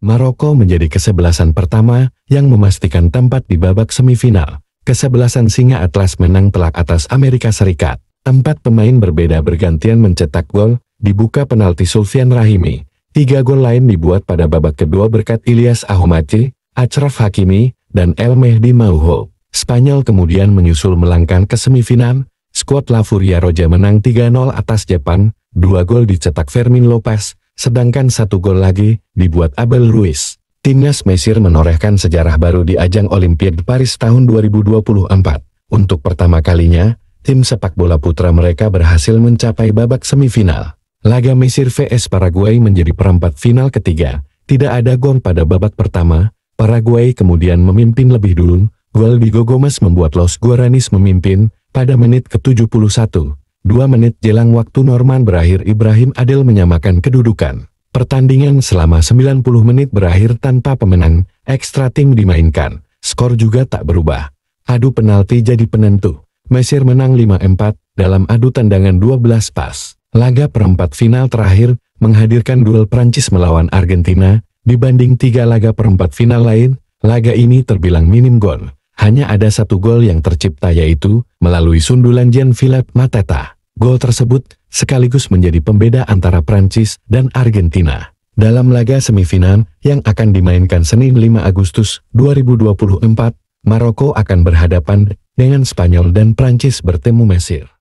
Maroko menjadi kesebelasan pertama yang memastikan tempat di babak semifinal. Kesebelasan Singa Atlas menang telak atas Amerika Serikat. Empat pemain berbeda bergantian mencetak gol, dibuka penalti Sulfian Rahimi. Tiga gol lain dibuat pada babak kedua berkat Ilyas Ahomati, Achraf Hakimi, dan El Mehdi Mauho. Spanyol kemudian menyusul melangkah ke semifinal, skuad La Furia Roja menang 3-0 atas Jepang, dua gol dicetak Fermin Lopez, Sedangkan satu gol lagi, dibuat Abel Ruiz. Timnas Mesir menorehkan sejarah baru di ajang Olimpiade Paris tahun 2024. Untuk pertama kalinya, tim sepak bola putra mereka berhasil mencapai babak semifinal. Laga Mesir vs Paraguay menjadi perempat final ketiga. Tidak ada gol pada babak pertama, Paraguay kemudian memimpin lebih dulu, Gol Diego Gomez membuat Los Guaranis memimpin pada menit ke-71. Dua menit jelang waktu Norman berakhir Ibrahim Adel menyamakan kedudukan. Pertandingan selama 90 menit berakhir tanpa pemenang, ekstra tim dimainkan, skor juga tak berubah. Adu penalti jadi penentu. Mesir menang 5-4 dalam adu tendangan 12 pas. Laga perempat final terakhir menghadirkan duel Prancis melawan Argentina, dibanding tiga laga perempat final lain, laga ini terbilang minim gol. Hanya ada satu gol yang tercipta yaitu, melalui sundulan Jean-Philippe Mateta. Gol tersebut sekaligus menjadi pembeda antara Prancis dan Argentina. Dalam laga semifinal yang akan dimainkan Senin 5 Agustus 2024, Maroko akan berhadapan dengan Spanyol dan Prancis bertemu Mesir.